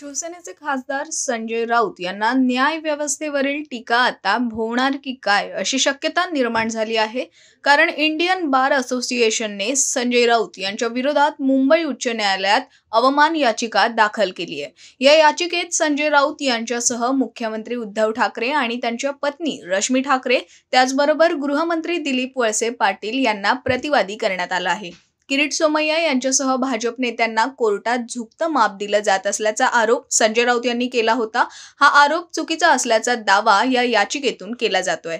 शिवसेनेचे खासदार संजय राऊत यांना न्याय व्यवस्थेवरील टीका आता भोवणार की काय अशी शक्यता निर्माण झाली आहे कारण इंडियन बार असोसिएशनने संजय राऊत यांच्या विरोधात मुंबई उच्च न्यायालयात अवमान याचिका दाखल केली आहे या याचिकेत संजय राऊत यांच्यासह मुख्यमंत्री उद्धव ठाकरे आणि त्यांच्या पत्नी रश्मी ठाकरे त्याचबरोबर गृहमंत्री दिलीप वळसे पाटील यांना प्रतिवादी करण्यात आला आहे किरीट सोमय्या यांच्यासह भाजप नेत्यांना कोर्टात झुकतं माप दिलं जात असल्याचा आरोप संजय राऊत यांनी केला होता हा आरोप चुकीचा असल्याचा दावा या याचिकेतून केला जातोय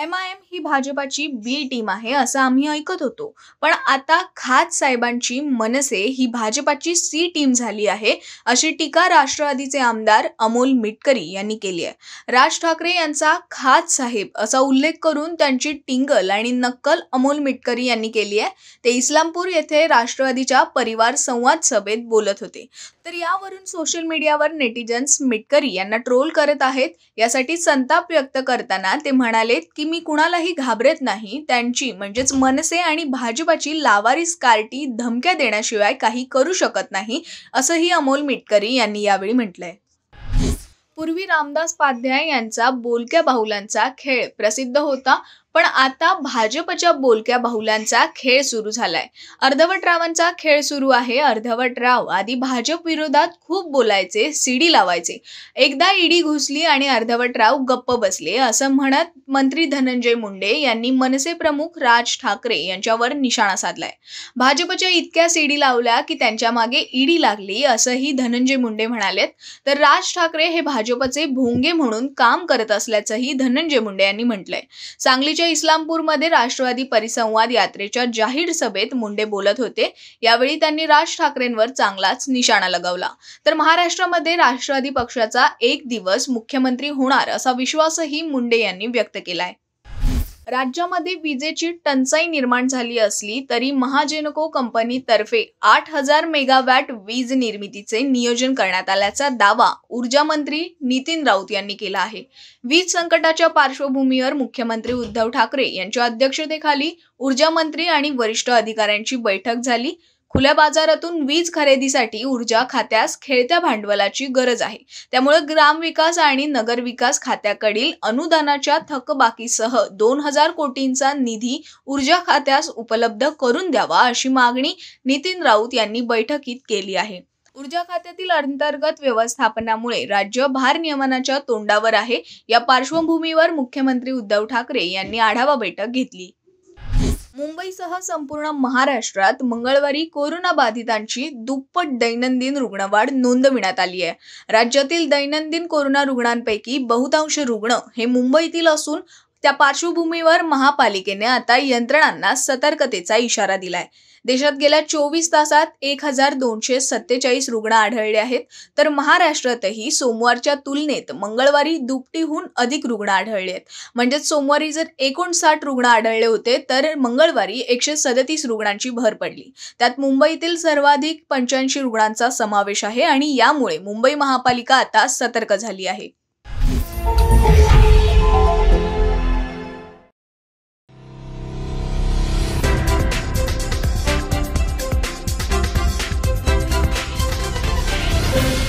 एम आय एम ही भाजपाची बी टीम आहे असं आम्ही ऐकत होतो पण आता खात साहेबांची मनसे ही भाजपाची सी टीम झाली आहे अशी टीका राष्ट्रवादीचे आमदार अमोल मिटकरी यांनी केली आहे राज ठाकरे यांचा खात साहेब असा उल्लेख करून त्यांची टिंगल आणि नक्कल अमोल मिटकरी यांनी केली आहे ते इस्लामपूर येथे राष्ट्रवादीच्या परिवार संवाद सभेत बोलत होते तर यावरून सोशल मीडियावर नेटिजन्स मिटकरी यांना ट्रोल करत आहेत यासाठी संताप व्यक्त करताना ते म्हणाले की मी कुणालाही घाबरत नाही त्यांची म्हणजेच मनसे आणि भाजपाची लावारी कार्टी धमक्या देण्याशिवाय काही करू शकत नाही असंही अमोल मिटकरी यांनी यावेळी म्हटलंय पूर्वी रामदास पाध्याय यांचा बोलक्या बाहुलांचा खेळ प्रसिद्ध होता पण आता भाजपच्या बोलक्या बाहुल्यांचा खेळ सुरू झालाय अर्धवटरावांचा खेळ सुरू आहे अर्धवटराव आधी भाजप विरोधात खूप बोलायचे सीडी लावायचे एकदा ईडी घुसली आणि अर्धवटराव गप्प बसले असं म्हणत मंत्री धनंजय मुंडे यांनी मनसे प्रमुख राज ठाकरे यांच्यावर निशाणा साधलाय भाजपच्या इतक्या सीडी लावल्या की त्यांच्या मागे ईडी लागली असंही धनंजय मुंडे म्हणालेत तर राज ठाकरे हे भाजपचे भोंगे म्हणून काम करत असल्याचंही धनंजय मुंडे यांनी म्हटलंय सांगलीच्या इस्लामपूरमध्ये राष्ट्रवादी परिसंवाद यात्रेच्या जाहीर सभेत मुंडे बोलत होते यावेळी त्यांनी राज ठाकरेंवर चांगलाच निशाणा लगावला तर महाराष्ट्रामध्ये राष्ट्रवादी पक्षाचा एक दिवस मुख्यमंत्री होणार असा विश्वासही मुंडे यांनी व्यक्त केलाय राज्यामध्ये विजेची टंचाई निर्माण झाली असली तरी महाजेनको कंपनीतर्फे आठ हजार मेगावॅट वीज निर्मितीचे नियोजन करण्यात आल्याचा दावा ऊर्जा मंत्री नितीन राऊत यांनी केला आहे वीज संकटाच्या पार्श्वभूमीवर मुख्यमंत्री उद्धव ठाकरे यांच्या अध्यक्षतेखाली ऊर्जा मंत्री आणि वरिष्ठ अधिकाऱ्यांची बैठक झाली खुल्या बाजारातून वीज खरेदीसाठी ऊर्जा खात्यास खेळत्या भांडवलाची गरज आहे त्यामुळे ग्रामविकास आणि नगरविकास खात्याकडील अनुदानाच्या थकबाकीसह दोन हजार कोटींचा निधी ऊर्जा खात्यास उपलब्ध करून द्यावा अशी मागणी नितीन राऊत यांनी बैठकीत केली आहे ऊर्जा खात्यातील अंतर्गत व्यवस्थापनामुळे राज्य भार नियमनाच्या तोंडावर आहे या पार्श्वभूमीवर मुख्यमंत्री उद्धव ठाकरे यांनी आढावा बैठक घेतली मुंबईसह संपूर्ण महाराष्ट्रात मंगळवारी कोरोना बाधितांची दुप्पट दैनंदिन रुग्णवाढ नोंदविण्यात आली आहे राज्यातील दैनंदिन कोरोना रुग्णांपैकी बहुतांश रुग्ण हे मुंबईतील असून त्या पार्श्वभूमीवर महापालिकेने आता यंत्रणांना सतर्कतेचा इशारा दिलाय देशात गेल्या चोवीस तासात एक हजार दोनशे सत्तेचाळीस रुग्ण आढळले आहेत तर महाराष्ट्रातही सोमवारच्या तुलनेत मंगळवारी दुपटीहून अधिक रुग्ण आढळले आहेत म्हणजेच सोमवारी जर एकोणसाठ रुग्ण आढळले होते तर मंगळवारी एकशे सदतीस रुग्णांची भर पडली त्यात मुंबईतील सर्वाधिक पंच्याऐंशी रुग्णांचा समावेश आहे आणि यामुळे मुंबई महापालिका आता सतर्क झाली आहे Thank you.